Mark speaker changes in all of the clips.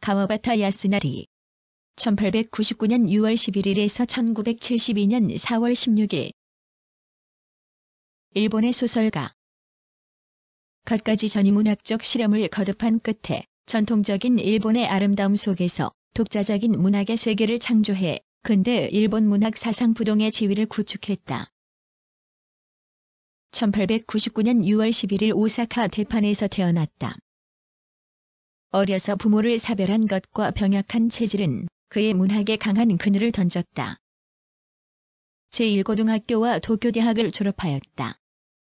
Speaker 1: 가와바타 야스나리 1899년 6월 11일에서 1972년 4월 16일 일본의 소설가 갖가지 전이문학적 실험을 거듭한 끝에 전통적인 일본의 아름다움 속에서 독자적인 문학의 세계를 창조해 근대 일본 문학 사상 부동의 지위를 구축했다. 1899년 6월 11일 오사카 대판에서 태어났다. 어려서 부모를 사별한 것과 병약한 체질은 그의 문학에 강한 그늘을 던졌다. 제1고등학교와 도쿄대학을 졸업하였다.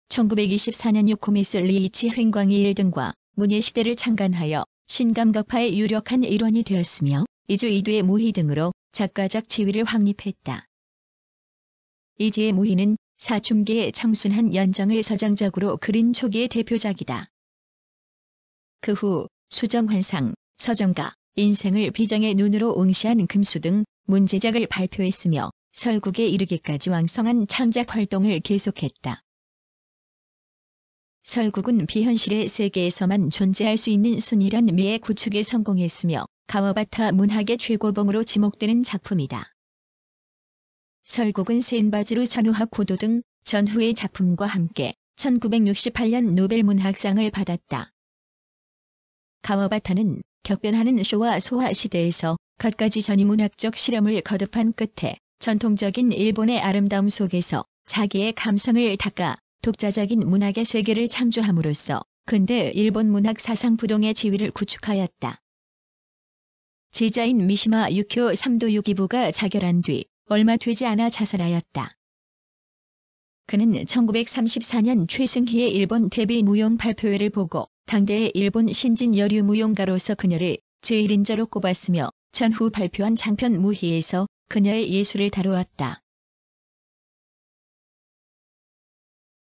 Speaker 1: 1924년 요코미스 리이치 횡광이 1등과 문예시대를 창간하여 신감각파의 유력한 일원이 되었으며 이주 이두의 무희 등으로 작가적 지위를 확립했다. 이지의 무희는 사춘기의 청순한 연정을 서장작으로 그린 초기의 대표작이다. 그후 수정환상, 서정가, 인생을 비정의 눈으로 응시한 금수 등 문제작을 발표했으며 설국에 이르기까지 왕성한 창작 활동을 계속했다. 설국은 비현실의 세계에서만 존재할 수 있는 순이란 미의 구축에 성공했으며 가와바타 문학의 최고봉으로 지목되는 작품이다. 설국은 세인바지루 전우학 고도 등 전후의 작품과 함께 1968년 노벨 문학상을 받았다. 가와바타는 격변하는 쇼와 소화 시대에서 갖가지 전이문학적 실험을 거듭한 끝에 전통적인 일본의 아름다움 속에서 자기의 감성을 닦아 독자적인 문학의 세계를 창조함으로써 근대 일본 문학 사상 부동의 지위를 구축하였다. 제자인 미시마 유쿄 3도 유기부가 자결한 뒤 얼마 되지 않아 자살하였다. 그는 1934년 최승희의 일본 데뷔 무용 발표회를 보고 당대의 일본 신진 여류 무용가로서 그녀를 제1인자로 꼽았으며 전후 발표한 장편 무희에서 그녀의 예술을 다루었다.